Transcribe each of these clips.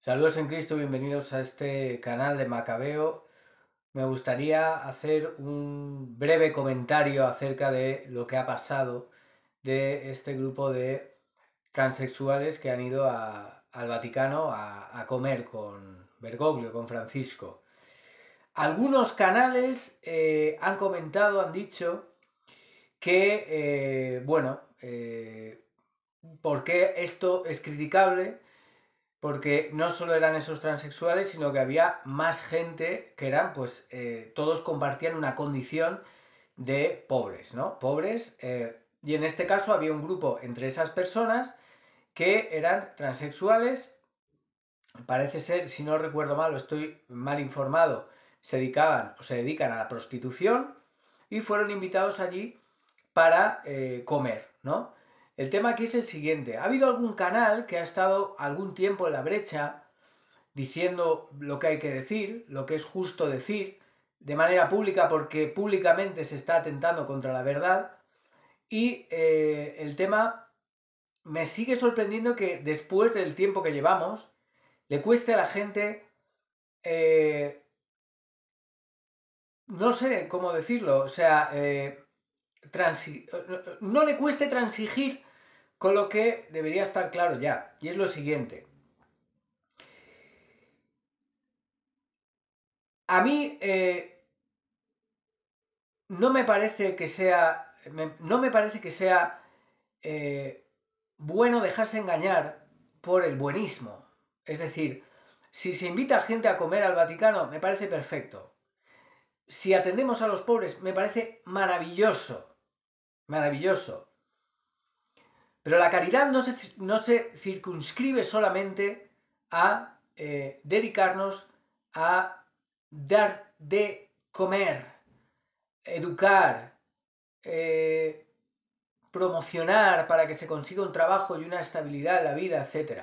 Saludos en Cristo, bienvenidos a este canal de Macabeo. Me gustaría hacer un breve comentario acerca de lo que ha pasado de este grupo de transexuales que han ido al Vaticano a, comer con Bergoglio, con Francisco. Algunos canales eh, han comentado, han dicho que, eh, bueno, eh, ¿por qué esto es criticable? porque no solo eran esos transexuales, sino que había más gente que eran, pues, eh, todos compartían una condición de pobres, ¿no? Pobres. Eh, y en este caso había un grupo entre esas personas que eran transexuales. Parece ser, si no recuerdo mal o estoy mal informado, se dedicaban o se dedican a la prostitución y fueron invitados allí para eh, comer, ¿no? El tema aquí es el siguiente. Ha habido algún canal que ha estado algún tiempo en la brecha diciendo lo que hay que decir, lo que es justo decir, de manera pública porque públicamente se está atentando contra la verdad. Y eh, el tema me sigue sorprendiendo que después del tiempo que llevamos, le cueste a la gente... Eh, no sé cómo decirlo, o sea, eh, no le cueste transigir con lo que debería estar claro ya, y es lo siguiente. A mí eh, no me parece que sea. no me parece que sea eh, bueno dejarse engañar por el buenismo. Es decir, si se invita a gente a comer al Vaticano, me parece perfecto. Si atendemos a los pobres, me parece maravilloso. Maravilloso. Pero la caridad no se, circunscribe solamente a eh, dedicarnos a dar de comer, educar, eh, promocionar para que se consiga un trabajo y una estabilidad en la vida, etc.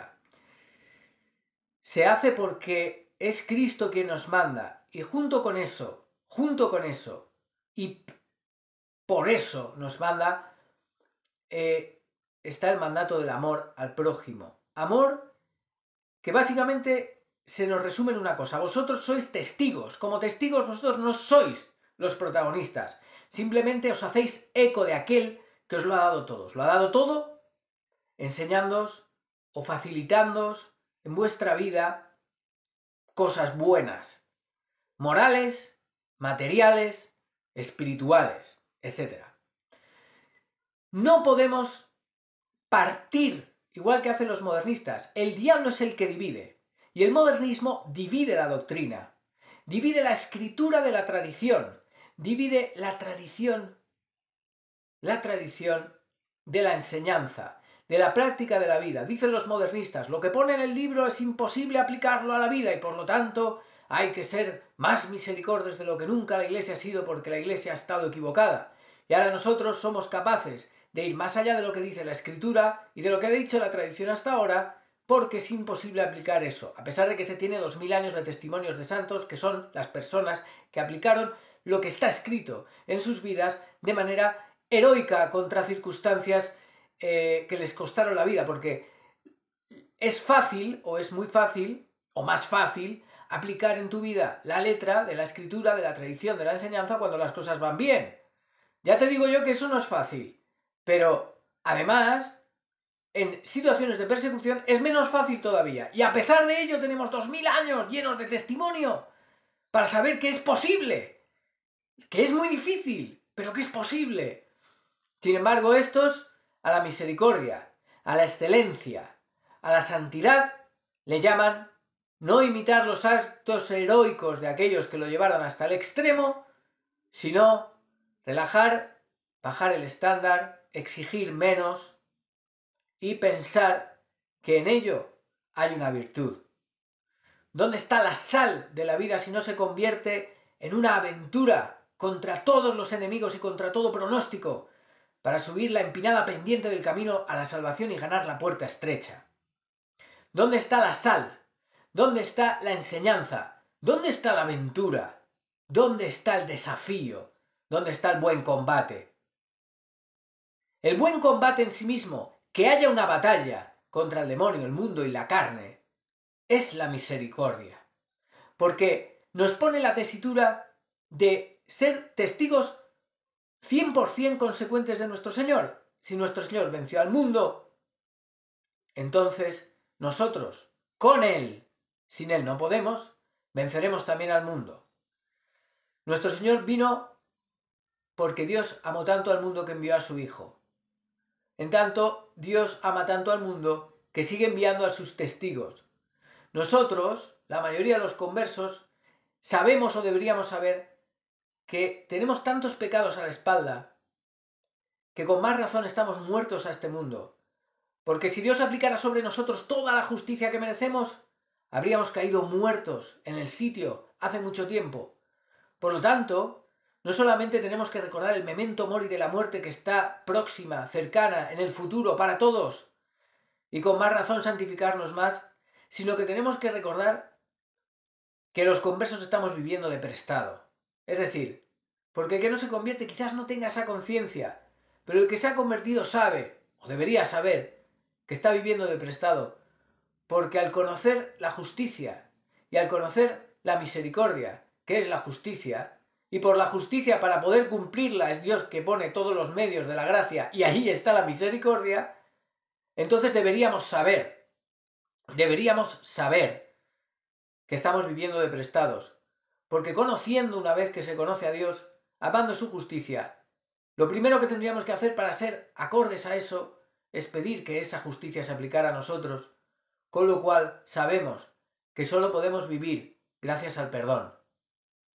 Se hace porque es Cristo quien nos manda y junto con eso, junto con eso, y por eso nos manda, eh, está el mandato del amor al prójimo. Amor que básicamente se nos resume en una cosa. Vosotros sois testigos. Como testigos vosotros no sois los protagonistas. Simplemente os hacéis eco de aquel que os lo ha dado todo. lo ha dado todo enseñándoos o facilitándoos en vuestra vida cosas buenas, morales, materiales, espirituales, etc. No podemos partir, igual que hacen los modernistas. El diablo es el que divide. Y el modernismo divide la doctrina, divide la escritura de la tradición, divide la tradición, la tradición de la enseñanza, de la práctica de la vida. Dicen los modernistas, lo que pone en el libro es imposible aplicarlo a la vida y por lo tanto hay que ser más misericordios de lo que nunca la Iglesia ha sido porque la Iglesia ha estado equivocada. Y ahora nosotros somos capaces de ir más allá de lo que dice la escritura y de lo que ha dicho la tradición hasta ahora, porque es imposible aplicar eso, a pesar de que se tiene 2000 años de testimonios de santos, que son las personas que aplicaron lo que está escrito en sus vidas de manera heroica contra circunstancias eh, que les costaron la vida, porque es fácil o es muy fácil o más fácil aplicar en tu vida la letra de la escritura, de la tradición, de la enseñanza cuando las cosas van bien. Ya te digo yo que eso no es fácil. Pero además, en situaciones de persecución es menos fácil todavía. Y a pesar de ello tenemos 2.000 años llenos de testimonio para saber que es posible. Que es muy difícil, pero que es posible. Sin embargo, estos a la misericordia, a la excelencia, a la santidad, le llaman no imitar los actos heroicos de aquellos que lo llevaron hasta el extremo, sino relajar bajar el estándar, exigir menos y pensar que en ello hay una virtud. ¿Dónde está la sal de la vida si no se convierte en una aventura contra todos los enemigos y contra todo pronóstico para subir la empinada pendiente del camino a la salvación y ganar la puerta estrecha? ¿Dónde está la sal? ¿Dónde está la enseñanza? ¿Dónde está la aventura? ¿Dónde está el desafío? ¿Dónde está el buen combate? El buen combate en sí mismo, que haya una batalla contra el demonio, el mundo y la carne, es la misericordia. Porque nos pone la tesitura de ser testigos 100% consecuentes de nuestro Señor. Si nuestro Señor venció al mundo, entonces nosotros, con Él, sin Él no podemos, venceremos también al mundo. Nuestro Señor vino porque Dios amó tanto al mundo que envió a su Hijo. En tanto, Dios ama tanto al mundo que sigue enviando a sus testigos. Nosotros, la mayoría de los conversos, sabemos o deberíamos saber que tenemos tantos pecados a la espalda que con más razón estamos muertos a este mundo. Porque si Dios aplicara sobre nosotros toda la justicia que merecemos, habríamos caído muertos en el sitio hace mucho tiempo. Por lo tanto, no solamente tenemos que recordar el memento mori de la muerte que está próxima, cercana, en el futuro, para todos, y con más razón santificarnos más, sino que tenemos que recordar que los conversos estamos viviendo de prestado. Es decir, porque el que no se convierte quizás no tenga esa conciencia, pero el que se ha convertido sabe, o debería saber, que está viviendo de prestado, porque al conocer la justicia y al conocer la misericordia, que es la justicia, y por la justicia para poder cumplirla es Dios que pone todos los medios de la gracia y ahí está la misericordia, entonces deberíamos saber, deberíamos saber que estamos viviendo de prestados, porque conociendo una vez que se conoce a Dios, amando su justicia, lo primero que tendríamos que hacer para ser acordes a eso es pedir que esa justicia se aplicara a nosotros, con lo cual sabemos que solo podemos vivir gracias al perdón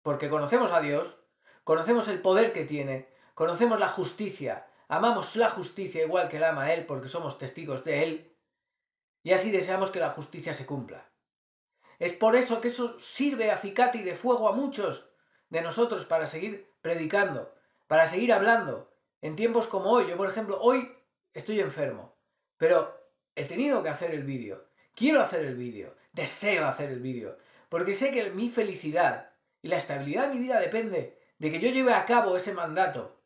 porque conocemos a Dios, conocemos el poder que tiene, conocemos la justicia, amamos la justicia igual que la ama a Él, porque somos testigos de Él, y así deseamos que la justicia se cumpla. Es por eso que eso sirve acicate y de fuego a muchos de nosotros para seguir predicando, para seguir hablando. En tiempos como hoy, yo por ejemplo, hoy estoy enfermo, pero he tenido que hacer el vídeo, quiero hacer el vídeo, deseo hacer el vídeo, porque sé que mi felicidad y la estabilidad de mi vida depende de que yo lleve a cabo ese mandato.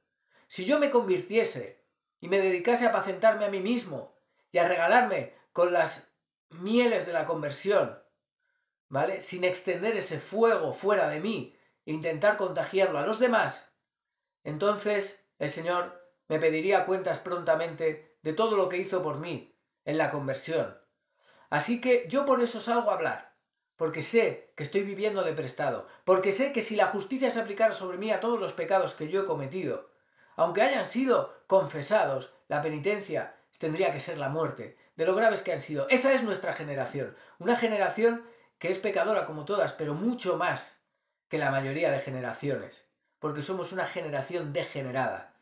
Si yo me convirtiese y me dedicase a apacentarme a mí mismo y a regalarme con las mieles de la conversión, ¿vale? Sin extender ese fuego fuera de mí e intentar contagiarlo a los demás, entonces el Señor me pediría cuentas prontamente de todo lo que hizo por mí en la conversión. Así que yo por eso salgo a hablar porque sé que estoy viviendo de prestado, porque sé que si la justicia se aplicara sobre mí a todos los pecados que yo he cometido, aunque hayan sido confesados, la penitencia tendría que ser la muerte, de lo graves que han sido. Esa es nuestra generación, una generación que es pecadora como todas, pero mucho más que la mayoría de generaciones, porque somos una generación degenerada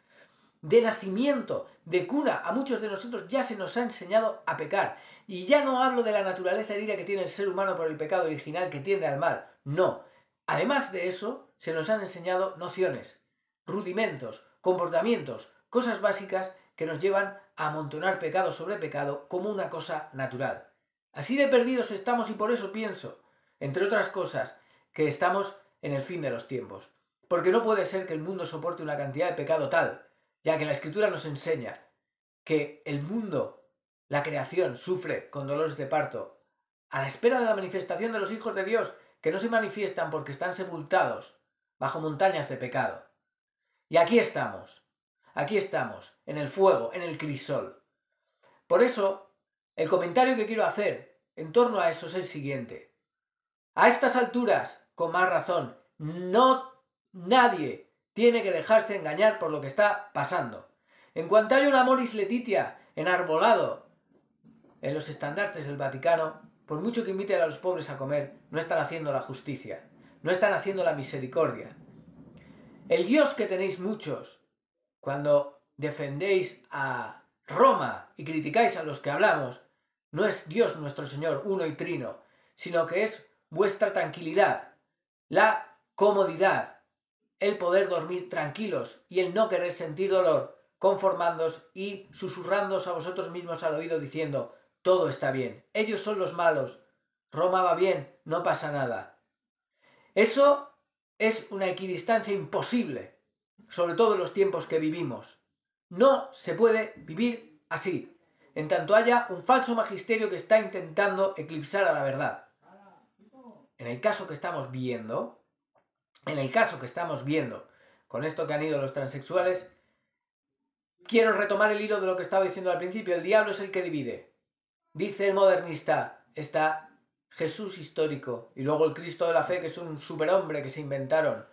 de nacimiento, de cuna, a muchos de nosotros ya se nos ha enseñado a pecar. Y ya no hablo de la naturaleza herida que tiene el ser humano por el pecado original que tiende al mal, no. Además de eso, se nos han enseñado nociones, rudimentos, comportamientos, cosas básicas que nos llevan a amontonar pecado sobre pecado como una cosa natural. Así de perdidos estamos y por eso pienso, entre otras cosas, que estamos en el fin de los tiempos. Porque no puede ser que el mundo soporte una cantidad de pecado tal ya que la escritura nos enseña que el mundo, la creación, sufre con dolores de parto, a la espera de la manifestación de los hijos de Dios, que no se manifiestan porque están sepultados bajo montañas de pecado. Y aquí estamos, aquí estamos, en el fuego, en el crisol. Por eso, el comentario que quiero hacer en torno a eso es el siguiente. A estas alturas, con más razón, no nadie tiene que dejarse engañar por lo que está pasando. En cuanto hay un amoris letitia enarbolado en los estandartes del Vaticano, por mucho que inviten a los pobres a comer, no están haciendo la justicia, no están haciendo la misericordia. El Dios que tenéis muchos, cuando defendéis a Roma y criticáis a los que hablamos, no es Dios nuestro Señor uno y trino, sino que es vuestra tranquilidad, la comodidad, el poder dormir tranquilos y el no querer sentir dolor, conformándos y susurrándos a vosotros mismos al oído diciendo, todo está bien, ellos son los malos, Roma va bien, no pasa nada. Eso es una equidistancia imposible, sobre todo en los tiempos que vivimos. No se puede vivir así, en tanto haya un falso magisterio que está intentando eclipsar a la verdad. En el caso que estamos viendo, en el caso que estamos viendo con esto que han ido los transexuales, quiero retomar el hilo de lo que estaba diciendo al principio, el diablo es el que divide. Dice el modernista, está Jesús histórico y luego el Cristo de la fe, que es un superhombre que se inventaron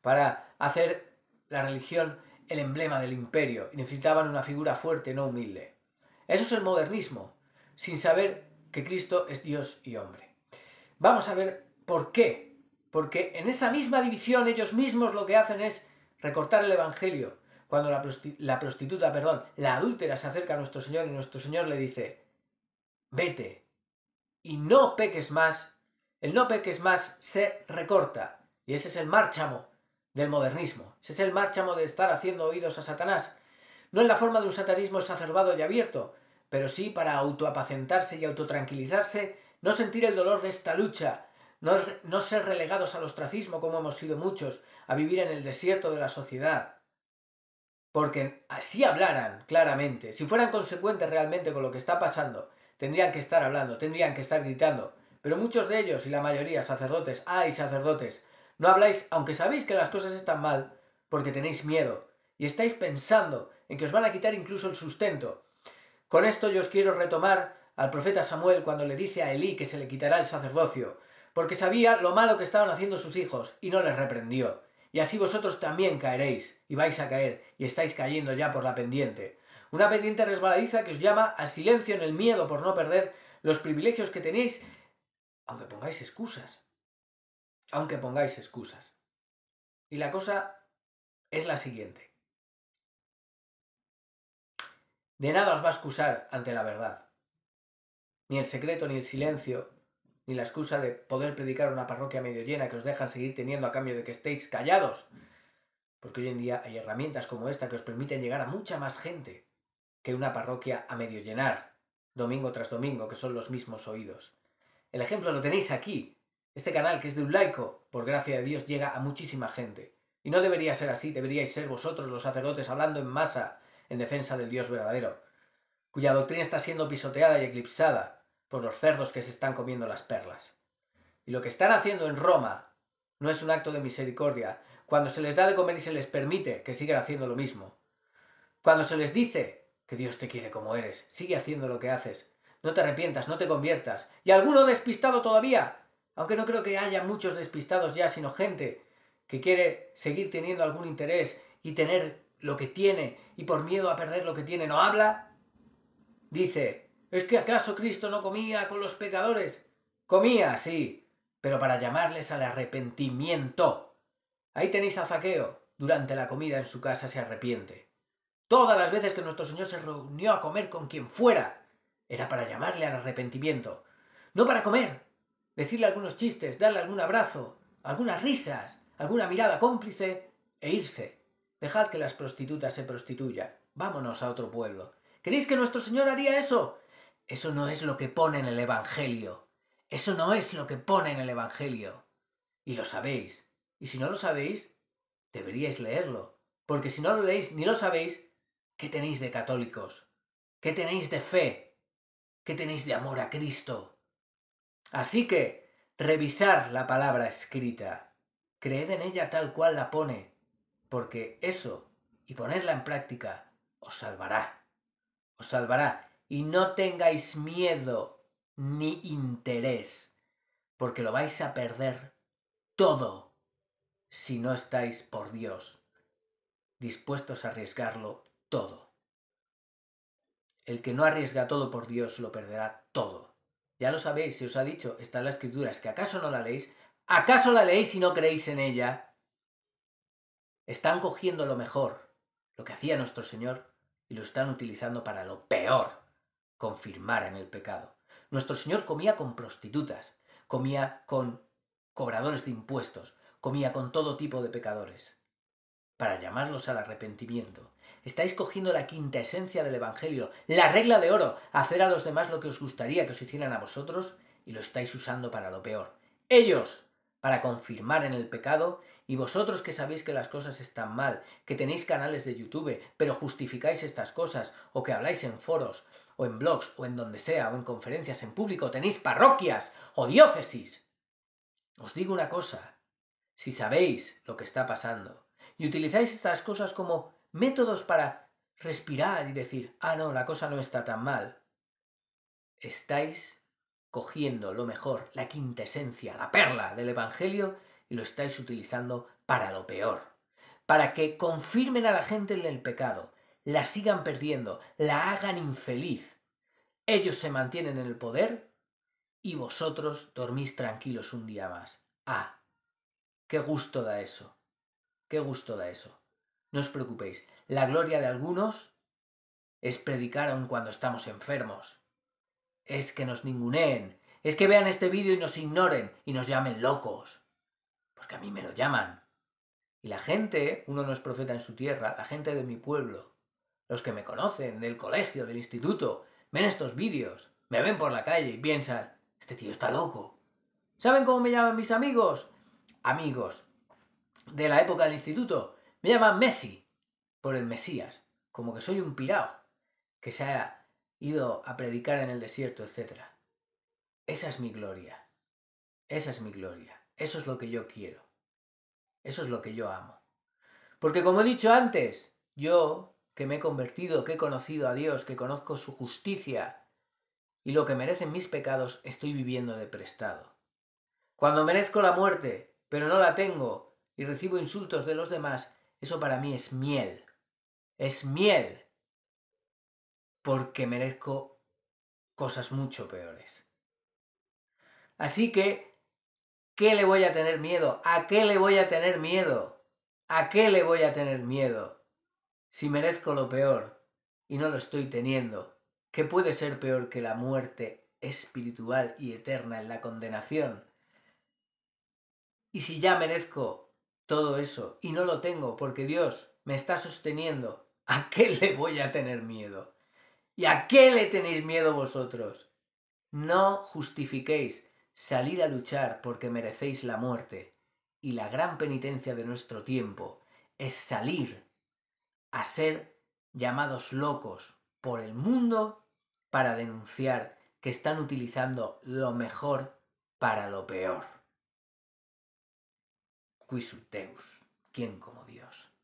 para hacer la religión el emblema del imperio y necesitaban una figura fuerte, no humilde. Eso es el modernismo, sin saber que Cristo es Dios y hombre. Vamos a ver por qué porque en esa misma división ellos mismos lo que hacen es recortar el Evangelio. Cuando la, prostituta, perdón, la adúltera se acerca a nuestro Señor y nuestro Señor le dice, vete y no peques más, el no peques más se recorta. Y ese es el márchamo del modernismo. Ese es el márchamo de estar haciendo oídos a Satanás. No en la forma de un satanismo exacerbado y abierto, pero sí para autoapacentarse y autotranquilizarse, no sentir el dolor de esta lucha, no, ser relegados al ostracismo como hemos sido muchos, a vivir en el desierto de la sociedad. Porque así hablaran claramente, si fueran consecuentes realmente con lo que está pasando, tendrían que estar hablando, tendrían que estar gritando. Pero muchos de ellos, y la mayoría, sacerdotes, ay sacerdotes, no habláis, aunque sabéis que las cosas están mal, porque tenéis miedo, y estáis pensando en que os van a quitar incluso el sustento. Con esto yo os quiero retomar al profeta Samuel cuando le dice a Elí que se le quitará el sacerdocio porque sabía lo malo que estaban haciendo sus hijos, y no les reprendió. Y así vosotros también caeréis, y vais a caer, y estáis cayendo ya por la pendiente. Una pendiente resbaladiza que os llama al silencio en el miedo por no perder los privilegios que tenéis, aunque pongáis excusas. Aunque pongáis excusas. Y la cosa es la siguiente. De nada os va a excusar ante la verdad. Ni el secreto, ni el silencio, ni la excusa de poder predicar una parroquia medio llena que os dejan seguir teniendo a cambio de que estéis callados. Porque hoy en día hay herramientas como esta que os permiten llegar a mucha más gente que una parroquia a medio llenar, domingo tras domingo, que son los mismos oídos. El ejemplo lo tenéis aquí. Este canal, que es de un laico, por gracia de Dios, llega a muchísima gente. Y no debería ser así, deberíais ser vosotros los sacerdotes hablando en masa en defensa del Dios verdadero, cuya doctrina está siendo pisoteada y eclipsada, por los cerdos que se están comiendo las perlas. Y lo que están haciendo en Roma no es un acto de misericordia. Cuando se les da de comer y se les permite que sigan haciendo lo mismo. Cuando se les dice que Dios te quiere como eres, sigue haciendo lo que haces. No te arrepientas, no te conviertas. Y alguno despistado todavía. Aunque no creo que haya muchos despistados ya, sino gente que quiere seguir teniendo algún interés y tener lo que tiene y por miedo a perder lo que tiene no habla. Dice, ¿Es que acaso Cristo no comía con los pecadores? Comía, sí, pero para llamarles al arrepentimiento. Ahí tenéis a Zaqueo. Durante la comida en su casa se arrepiente. Todas las veces que nuestro Señor se reunió a comer con quien fuera, era para llamarle al arrepentimiento. No para comer. Decirle algunos chistes, darle algún abrazo, algunas risas, alguna mirada cómplice e irse. Dejad que las prostitutas se prostituyan. Vámonos a otro pueblo. ¿Creéis que nuestro Señor haría eso? Eso no es lo que pone en el Evangelio. Eso no es lo que pone en el Evangelio. Y lo sabéis. Y si no lo sabéis, deberíais leerlo. Porque si no lo leéis ni lo sabéis, ¿qué tenéis de católicos? ¿Qué tenéis de fe? ¿Qué tenéis de amor a Cristo? Así que, revisar la palabra escrita. Creed en ella tal cual la pone. Porque eso, y ponerla en práctica, os salvará. Os salvará y no tengáis miedo ni interés, porque lo vais a perder todo si no estáis por Dios dispuestos a arriesgarlo todo. El que no arriesga todo por Dios lo perderá todo. Ya lo sabéis, se os ha dicho, está en la escritura, es que acaso no la leéis, acaso la leéis y no creéis en ella. Están cogiendo lo mejor, lo que hacía nuestro Señor, y lo están utilizando para lo peor confirmar en el pecado. Nuestro Señor comía con prostitutas, comía con cobradores de impuestos, comía con todo tipo de pecadores. Para llamarlos al arrepentimiento. Estáis cogiendo la quinta esencia del Evangelio, la regla de oro, hacer a los demás lo que os gustaría que os hicieran a vosotros, y lo estáis usando para lo peor. Ellos, para confirmar en el pecado, y vosotros que sabéis que las cosas están mal, que tenéis canales de YouTube, pero justificáis estas cosas, o que habláis en foros, o en blogs, o en donde sea, o en conferencias en público, tenéis parroquias o diócesis. Os digo una cosa, si sabéis lo que está pasando y utilizáis estas cosas como métodos para respirar y decir, ah, no, la cosa no está tan mal, estáis cogiendo lo mejor, la quintesencia, la perla del Evangelio y lo estáis utilizando para lo peor, para que confirmen a la gente en el pecado, la sigan perdiendo, la hagan infeliz. Ellos se mantienen en el poder y vosotros dormís tranquilos un día más. Ah, qué gusto da eso, qué gusto da eso. No os preocupéis, la gloria de algunos es predicar aun cuando estamos enfermos. Es que nos ninguneen, es que vean este vídeo y nos ignoren y nos llamen locos que a mí me lo llaman. Y la gente, uno no es profeta en su tierra, la gente de mi pueblo, los que me conocen, del colegio, del instituto, ven estos vídeos, me ven por la calle y piensan, este tío está loco. ¿Saben cómo me llaman mis amigos? Amigos de la época del instituto. Me llaman Messi, por el Mesías, como que soy un pirao, que se ha ido a predicar en el desierto, etc. Esa es mi gloria. Esa es mi gloria. Eso es lo que yo quiero. Eso es lo que yo amo. Porque como he dicho antes, yo que me he convertido, que he conocido a Dios, que conozco su justicia y lo que merecen mis pecados, estoy viviendo de prestado. Cuando merezco la muerte, pero no la tengo y recibo insultos de los demás, eso para mí es miel. Es miel. Porque merezco cosas mucho peores. Así que ¿Qué le voy a tener miedo? ¿A qué le voy a tener miedo? ¿A qué le voy a tener miedo? Si merezco lo peor y no lo estoy teniendo, ¿qué puede ser peor que la muerte espiritual y eterna en la condenación? Y si ya merezco todo eso y no lo tengo porque Dios me está sosteniendo, ¿a qué le voy a tener miedo? ¿Y a qué le tenéis miedo vosotros? No justifiquéis Salir a luchar porque merecéis la muerte. Y la gran penitencia de nuestro tiempo es salir a ser llamados locos por el mundo para denunciar que están utilizando lo mejor para lo peor. Quisuteus, ¿quién como Dios?